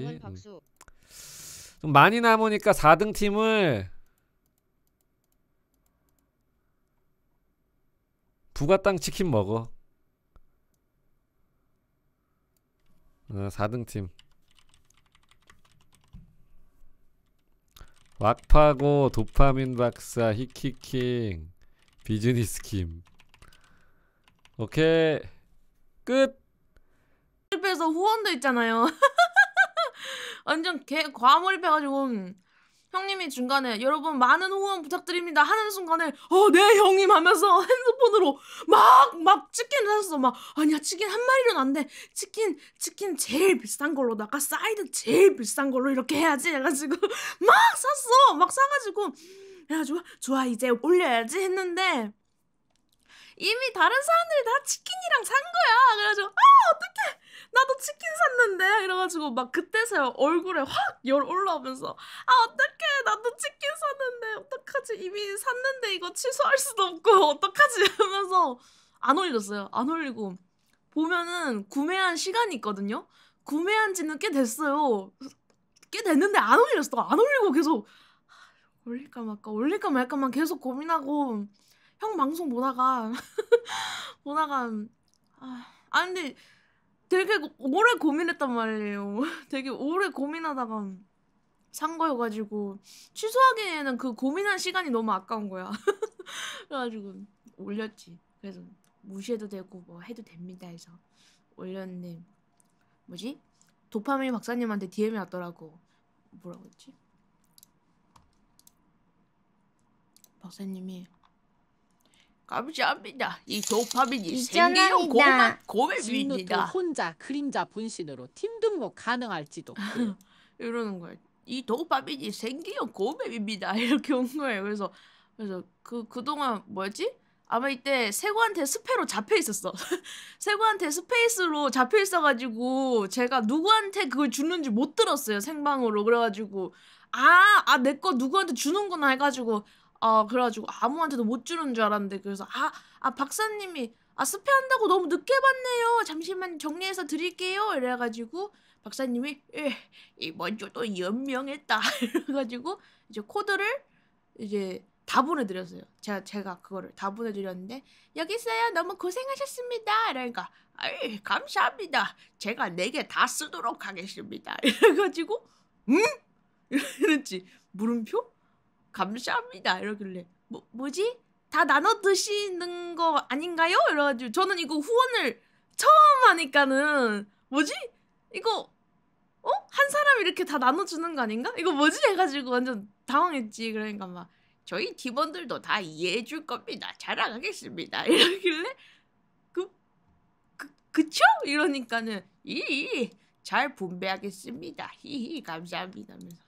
음. 좀 많이 남으니까 4등 팀을 부가땅 치킨 먹어 4등 어, 팀 왁파고 도파민 박사 히키킹 비즈니스 킴. 오케이 끝! 실패해서 후원도 있잖아요 완전 개 과몰입해가지고 음, 형님이 중간에 여러분 많은 후원 부탁드립니다 하는 순간에 어네 형님 하면서 핸드폰으로 막 막 치킨을 샀어 막 아니야 치킨 한 마리는 안돼 치킨 치킨 제일 비싼 걸로 나가 사이드 제일 비싼 걸로 이렇게 해야지 해가지고 막 샀어 막 사가지고 그래가지고 좋아 이제 올려야지 했는데 이미 다른 사람들이 다 치킨이랑 산 거야. 그래가지고 아 어떡해 나도 치킨 샀는데 이래가지고 막 그때서야 얼굴에 확 열 올라오면서 아 어떡해 나도 치킨 샀는데 어떡하지 이미 샀는데 이거 취소할 수도 없고 어떡하지 하면서 안 올렸어요. 안 올리고 보면은 구매한 시간이 있거든요. 구매한 지는 꽤 됐어요. 꽤 됐는데 안 올렸어. 안 올리고 계속 올릴까 말까 올릴까 말까만 계속 고민하고 형 방송 보다가 보다가 아, 아, 근데 되게 오래 고민했단 말이에요. 되게 오래 고민하다가 산 거여가지고 취소하기에는 그 고민한 시간이 너무 아까운 거야. 그래가지고 올렸지. 그래서 무시해도 되고 뭐 해도 됩니다 해서 올렸는데 뭐지? 도파민 박사님한테 DM이 왔더라고. 뭐라고 했지? 박사님이 감사합니다. 이 도파민이 생리용 고마, 고맵입니다. 혼자 그림자 분신으로 팀 등록 가능할지도 그래요. 이러는 거예요. 이 도파민이 생기형 고맵입니다. 이렇게 온 거예요. 그래서 그래서 그 그동안 뭐였지? 아마 이때 세고한테 스페로 잡혀 있었어. 세고한테 스페이스로 잡혀 있어가지고 제가 누구한테 그걸 주는지 못 들었어요 생방으로 그래가지고 아 아 내 거 누구한테 주는구나 해가지고 아 그래가지고 아무한테도 못 주는 줄 알았는데 그래서 아, 아 박사님이 아 스페한다고 너무 늦게 봤네요 잠시만 정리해서 드릴게요 이래가지고 박사님이 예, 이번 주도 연명했다 이래가지고 이제 코드를 이제 다 보내드렸어요. 제가 제가 그거를 다 보내드렸는데 여기 있어요. 너무 고생하셨습니다. 이러니까 아이, 감사합니다. 제가 네 개 다 쓰도록 하겠습니다. 이래가지고 음? 이랬지 물음표? 감사합니다 이러길래 뭐, 뭐지? 다 나눠 드시는 거 아닌가요? 이래가지고 저는 이거 후원을 처음 하니까는 뭐지? 이거 어? 한 사람 이렇게 다 나눠주는 거 아닌가? 이거 뭐지? 해가지고 완전 당황했지 그러니까 막 저희 팀원들도 다 이해해 줄 겁니다 자랑하겠습니다 이러길래 그, 그 그쵸? 이러니까는 이 잘 분배하겠습니다 히히 감사합니다 하면서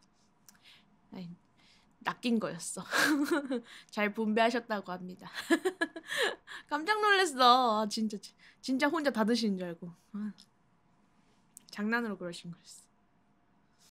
낚인 거였어. 잘 분배하셨다고 합니다. 깜짝 놀랐어. 아, 진짜 진짜 혼자 다 드시는 줄 알고. 아, 장난으로 그러신 거였어.